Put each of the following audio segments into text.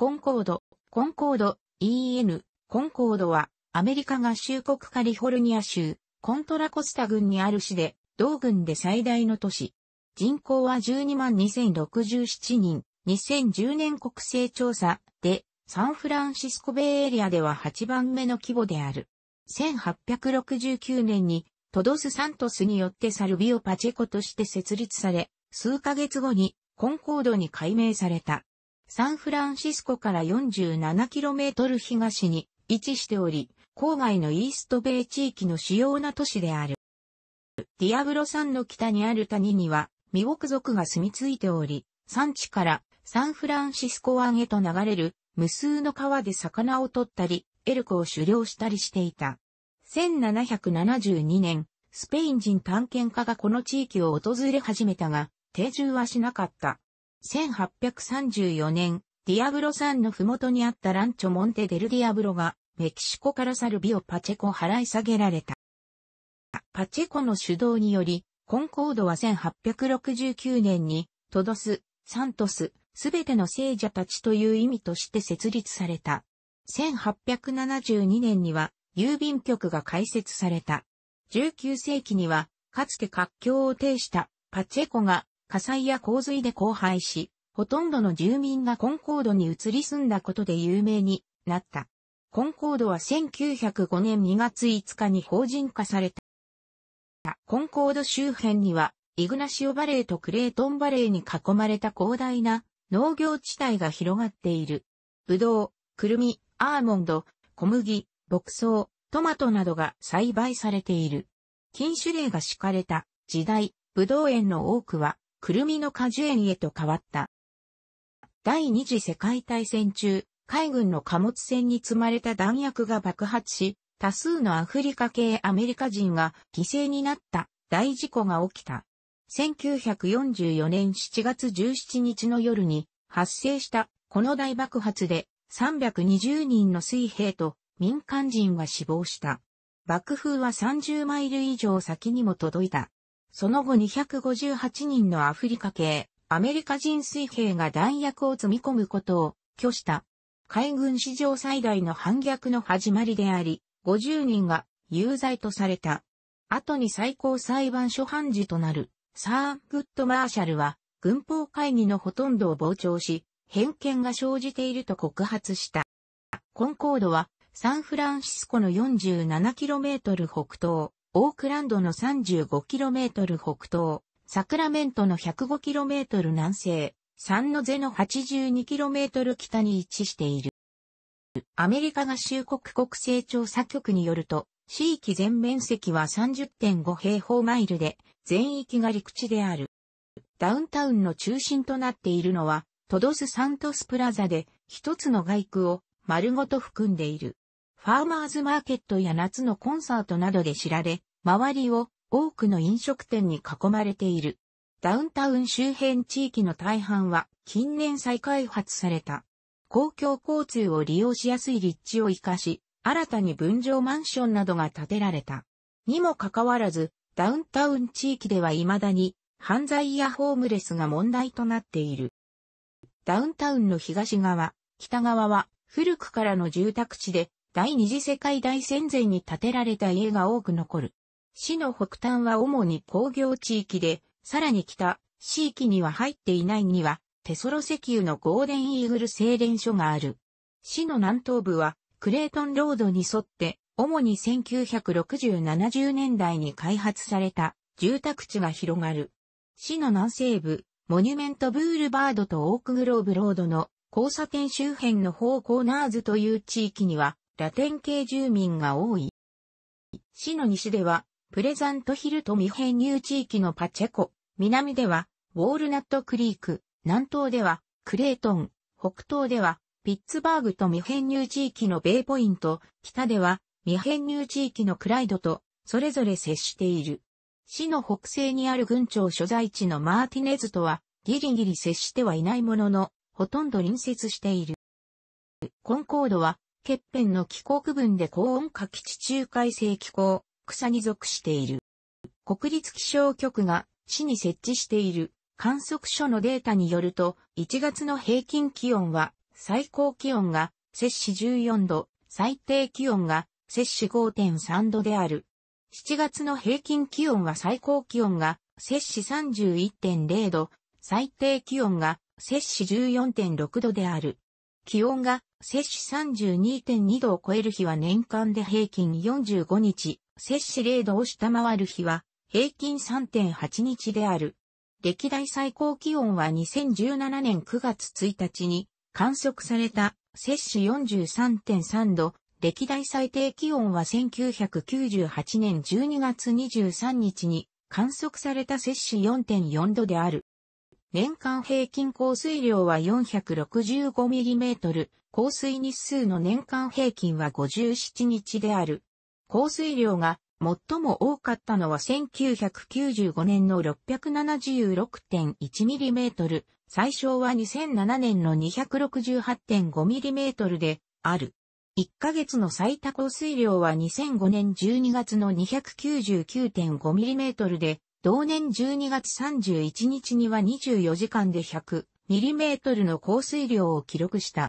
コンコード、コンコード、EN、コンコードは、アメリカ合衆国カリフォルニア州、コントラコスタ郡にある市で、同郡で最大の都市。人口は122,067人。2010年国勢調査で、サンフランシスコベイエリアでは8番目の規模である。1869年に、トドス・サントスによってサルビオ・パチェコとして設立され、数ヶ月後にコンコードに改名された。サンフランシスコから 47km 東に位置しており、郊外のイーストベイ地域の主要な都市である。ディアブロ山の北にある谷には、ミゴク族が住み着いており、山地からサンフランシスコ湾へと流れる無数の川で魚を取ったり、エルコを狩猟したりしていた。1772年、スペイン人探検家がこの地域を訪れ始めたが、定住はしなかった。1834年、ディアブロ山のふもとにあったランチョモンテデルディアブロが、メキシコからサルビオ・パチェコ払い下げられた。パチェコの主導により、コンコードは1869年に、トドス、サントス、すべての聖者たちという意味として設立された。1872年には、郵便局が開設された。19世紀には、かつて活況を呈したパチェコが火災や洪水で荒廃し、ほとんどの住民がコンコードに移り住んだことで有名になった。コンコードは1905年2月5日に法人化された。コンコード周辺には、イグナシオバレーとクレートンバレーに囲まれた広大な農業地帯が広がっている。ブドウ、クルミ、アーモンド、小麦、牧草、トマトなどが栽培されている。禁酒令が敷かれた時代、ブドウ園の多くはクルミの果樹園へと変わった。第二次世界大戦中、海軍の貨物船に積まれた弾薬が爆発し、多数のアフリカ系アメリカ人が犠牲になった大事故が起きた。1944年7月17日の夜に発生したこの大爆発で320人の水兵と民間人が死亡した。爆風は30マイル以上先にも届いた。その後258人のアフリカ系、アメリカ人水兵が弾薬を積み込むことを拒した。海軍史上最大の反逆の始まりであり、50人が有罪とされた。後に最高裁判所判事となる、サー・グッド・マーシャルは、軍法会議のほとんどを傍聴し、偏見が生じていると告発した。コンコードは、サンフランシスコの 47km 北東、オークランドの 35km 北東、サクラメントの 105km 南西、サンノゼの 82km 北に位置している。アメリカ合衆国国勢調査局によると、地域全面積は30.5平方マイルで、全域が陸地である。ダウンタウンの中心となっているのは、トドスサントスプラザで、一つの外区を丸ごと含んでいる。ファーマーズマーケットや夏のコンサートなどで知られ、周りを多くの飲食店に囲まれている。ダウンタウン周辺地域の大半は近年再開発された。公共交通を利用しやすい立地を活かし、新たに分譲マンションなどが建てられた。にもかかわらず、ダウンタウン地域では未だに犯罪やホームレスが問題となっている。ダウンタウンの東側、北側は古くからの住宅地で第二次世界大戦前に建てられた家が多く残る。市の北端は主に工業地域で、さらに北、地域には入っていないには、テソロ石油のゴーデンイーグル製錬所がある。市の南東部は、クレートンロードに沿って、主に1960-70年代に開発された住宅地が広がる。市の南西部、モニュメントブールバードとオークグローブロードの交差点周辺の方コーナーズという地域にはラテン系住民が多い。市の西ではプレザントヒルと未編入地域のパチェコ、南では、ウォールナットクリーク、南東では、クレートン、北東では、ピッツバーグと未編入地域のベイポイント、北では、未編入地域のクライドと、それぞれ接している。市の北西にある郡庁所在地のマーティネズとは、ギリギリ接してはいないものの、ほとんど隣接している。コンコードは、欠片の気候区分で高温下基地中海性気候、草に属している。国立気象局が市に設置している観測所のデータによると、1月の平均気温は最高気温が摂氏14度、最低気温が摂氏5.3度である。7月の平均気温は最高気温が摂氏31.0度、最低気温が摂氏14.6度である。気温が摂氏32.2度を超える日は年間で平均45日、摂氏0度を下回る日は、平均3.8日である。歴代最高気温は2017年9月1日に観測された摂氏43.3度、歴代最低気温は1998年12月23日に観測された摂氏4.4度である。年間平均降水量は 465mm、降水日数の年間平均は57日である。降水量が最も多かったのは1995年の 676.1mm、最小は2007年の 268.5mm である。1ヶ月の最多降水量は2005年12月の 299.5mm で、同年12月31日には24時間で 100mm の降水量を記録した。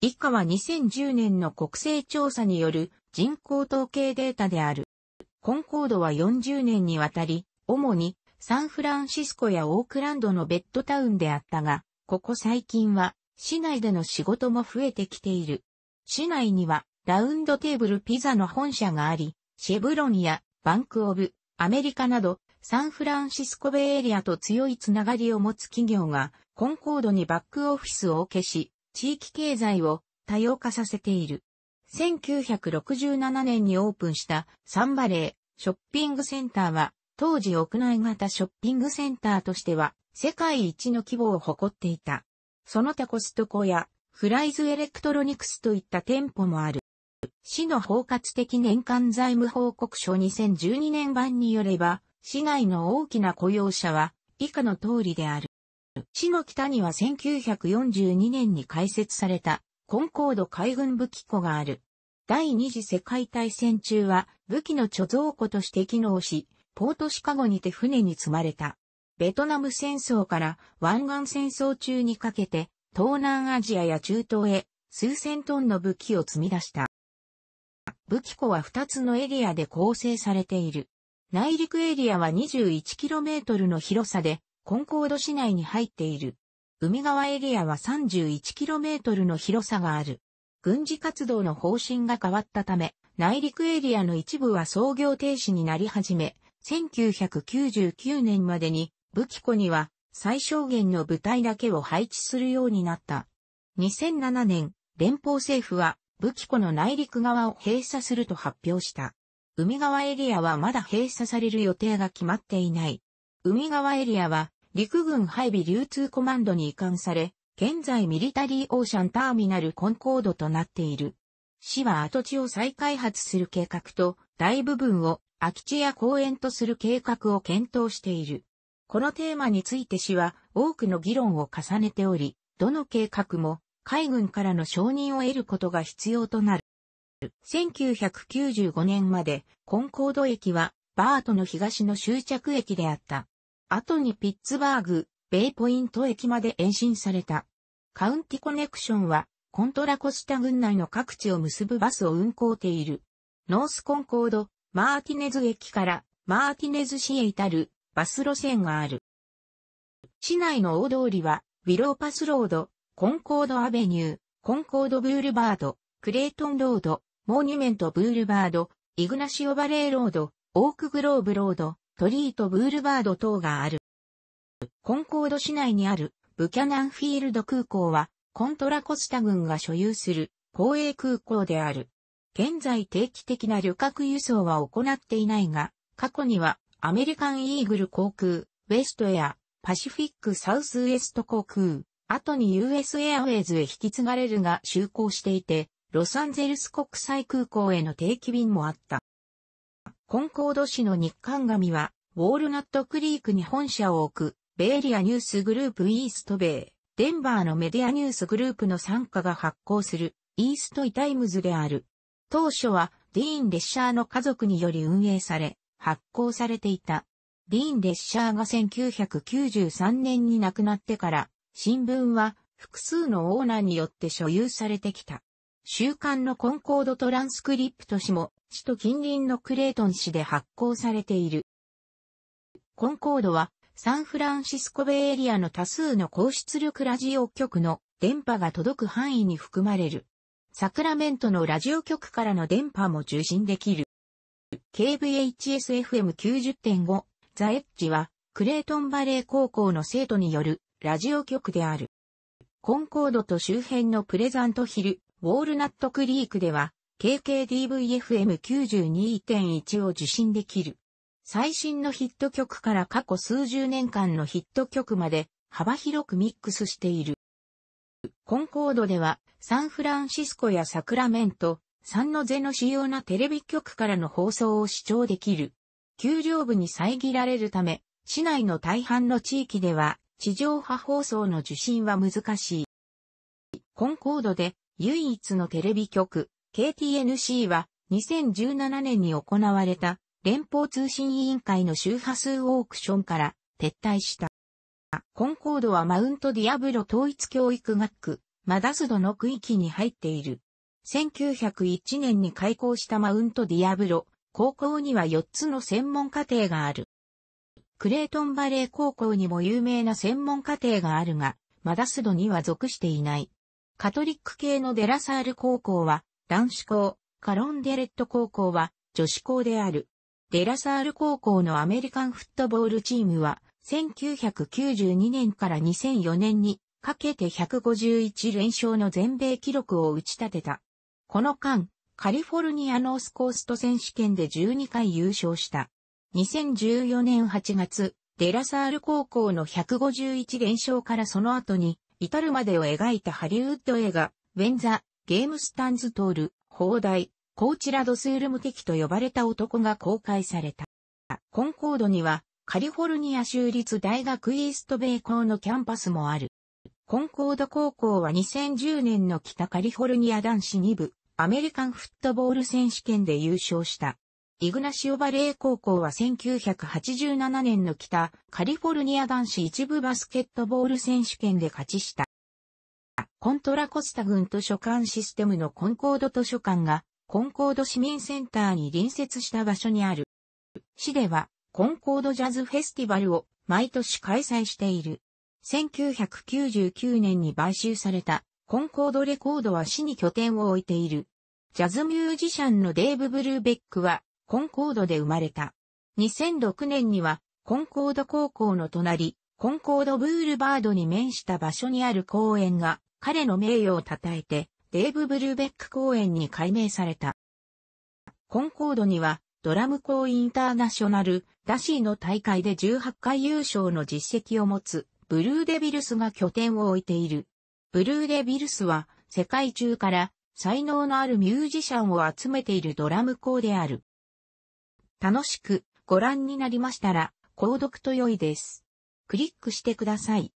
以下は2010年の国勢調査による人口統計データである。コンコードは40年にわたり、主にサンフランシスコやオークランドのベッドタウンであったが、ここ最近は市内での仕事も増えてきている。市内にはラウンドテーブルピザの本社があり、シェブロンやバンクオブ、アメリカなどサンフランシスコベイエリアと強いつながりを持つ企業がコンコードにバックオフィスを消し、地域経済を多様化させている。1967年にオープンしたサンバレーショッピングセンターは、当時屋内型ショッピングセンターとしては世界一の規模を誇っていた。その他コストコやフライズエレクトロニクスといった店舗もある。市の包括的年間財務報告書2012年版によれば、市内の大きな雇用者は以下の通りである。市の北には1942年に開設されたコンコード海軍武器庫がある。第二次世界大戦中は武器の貯蔵庫として機能し、ポートシカゴにて船に積まれた。ベトナム戦争から湾岸戦争中にかけて、東南アジアや中東へ数千トンの武器を積み出した。武器庫は2つのエリアで構成されている。内陸エリアは 21km の広さで、コンコード市内に入っている。海側エリアは 31km の広さがある。軍事活動の方針が変わったため、内陸エリアの一部は操業停止になり始め、1999年までに武器庫には最小限の部隊だけを配置するようになった。2007年、連邦政府は武器庫の内陸側を閉鎖すると発表した。海側エリアはまだ閉鎖される予定が決まっていない。海側エリアは陸軍配備流通コマンドに移管され、現在ミリタリーオーシャンターミナルコンコードとなっている。市は跡地を再開発する計画と、大部分を空き地や公園とする計画を検討している。このテーマについて市は多くの議論を重ねており、どの計画も海軍からの承認を得ることが必要となる。1995年までコンコード駅はバートの東の終着駅であった。後にピッツバーグ、ベイポイント駅まで延伸された。カウンティコネクションは、コントラコスタ郡内の各地を結ぶバスを運行ている。ノースコンコード、マーティネズ駅からマーティネズ市へ至るバス路線がある。市内の大通りは、ウィローパスロード、コンコードアベニュー、コンコードブールバード、クレイトンロード、モーニュメントブールバード、イグナシオバレーロード、オークグローブロード、鳥居とブールバード等がある。コンコード市内にあるブキャナンフィールド空港は、コントラコスタ軍が所有する公営空港である。現在定期的な旅客輸送は行っていないが、過去にはアメリカンイーグル航空、ウェストエア、パシフィックサウスウエスト航空、後に US エアウェイズへ引き継がれるが就航していて、ロサンゼルス国際空港への定期便もあった。コンコード市の日刊紙は、ウォールナットクリークに本社を置く、ベイリアニュースグループイーストベイ、デンバーのメディアニュースグループの参加が発行する、イーストイタイムズである。当初は、ディーン・レッシャーの家族により運営され、発行されていた。ディーン・レッシャーが1993年に亡くなってから、新聞は複数のオーナーによって所有されてきた。週刊のコンコードトランスクリプト紙も市と近隣のクレートン市で発行されている。コンコードはサンフランシスコベイエリアの多数の高出力ラジオ局の電波が届く範囲に含まれる。サクラメントのラジオ局からの電波も受信できる。KVHSFM90.5 ザ・エッジはクレートンバレー高校の生徒によるラジオ局である。コンコードと周辺のプレザントヒル、ウォールナットクリークでは KKDVFM92.1 を受信できる。最新のヒット曲から過去数十年間のヒット曲まで幅広くミックスしている。コンコードではサンフランシスコやサクラメント、サンノゼの主要なテレビ局からの放送を視聴できる。給料部に遮られるため、市内の大半の地域では地上波放送の受信は難しい。コンコードで唯一のテレビ局、KTNC は2017年に行われた連邦通信委員会の周波数オークションから撤退した。コンコードはマウントディアブロ統一教育学区、マダスドの区域に入っている。1901年に開校したマウントディアブロ、高校には4つの専門課程がある。クレートンバレー高校にも有名な専門課程があるが、マダスドには属していない。カトリック系のデラサール高校は男子校、カロンデレット高校は女子校である。デラサール高校のアメリカンフットボールチームは、1992年から2004年にかけて151連勝の全米記録を打ち立てた。この間、カリフォルニアノースコースト選手権で12回優勝した。2014年8月、デラサール高校の151連勝からその後に、至るまでを描いたハリウッド映画、ウェンザ・ゲームスタンズトール、砲台、コーチラドスールム敵と呼ばれた男が公開された。コンコードには、カリフォルニア州立大学イーストベイ校のキャンパスもある。コンコード高校は2010年の北カリフォルニア男子2部、アメリカンフットボール選手権で優勝した。イグナシオバレー高校は1987年の北カリフォルニア男子1部バスケットボール選手権で勝ちした。コントラコスタ軍図書館システムのコンコード図書館が、コンコード市民センターに隣接した場所にある。市では、コンコードジャズフェスティバルを毎年開催している。1999年に買収されたコンコードレコードは市に拠点を置いている。ジャズミュージシャンのデーブ・ブルーベックはコンコードで生まれた。2006年にはコンコード高校の隣、コンコードブールバードに面した場所にある公園が彼の名誉を称えて、デーブ・ブルーベック公演に改名された。コンコードには、ドラムコインターナショナル、ダシーの大会で18回優勝の実績を持つ、ブルーデビルスが拠点を置いている。ブルーデビルスは、世界中から、才能のあるミュージシャンを集めているドラム校である。楽しくご覧になりましたら、購読と良いです。クリックしてください。